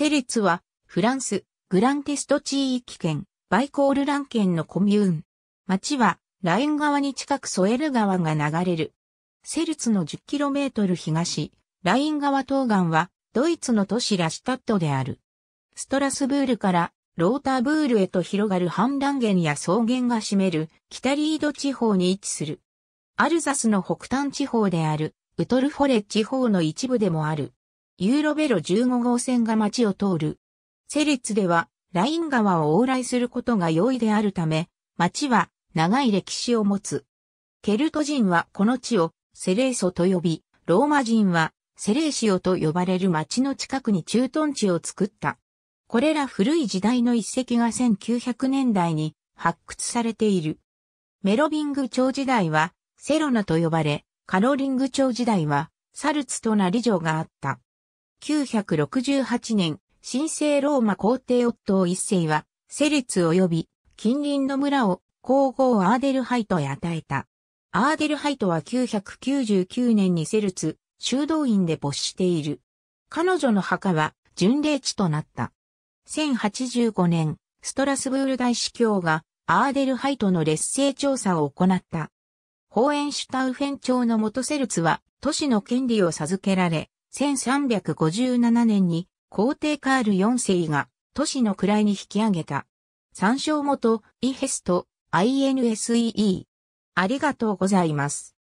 セレツは、フランス、グランテスト地域圏、バイコールラン県のコミューン。町は、ライン川に近くソエル川が流れる。セルツの 10km 東、ライン川東岸は、ドイツの都市ラシュタットである。ストラスブールからローターブールへと広がる反乱源や草原が占める北リード地方に位置する。アルザスの北端地方であるウトルフォレ地方の一部でもある。ユーロベロ15号線が街を通る。セレツでは、ライン川を往来することが容易であるため、街は長い歴史を持つ。ケルト人はこの地をセレーソと呼び、ローマ人はセレーシオと呼ばれる町の近くに駐屯地を作った。これら古い時代の遺跡が1900年代に発掘されている。メロビング朝時代はセロナと呼ばれ、カロリング朝時代はサルツとナリ城があった。968年、神聖ローマ皇帝夫一世は、セリツ及び近隣の村を皇后アーデルハイトへ与えた。アーデルハイトは999年にセルツ、修道院で没している。彼女の墓は巡礼地となった。1085年、ストラスブール大司教がアーデルハイトの劣勢調査を行った。ホーエンシュタウフェン朝の元セルツは都市の権利を授けられ、1357年に皇帝カール4世が都市の位に引き上げた。参照元、イヘスト、INSEE。ありがとうございます。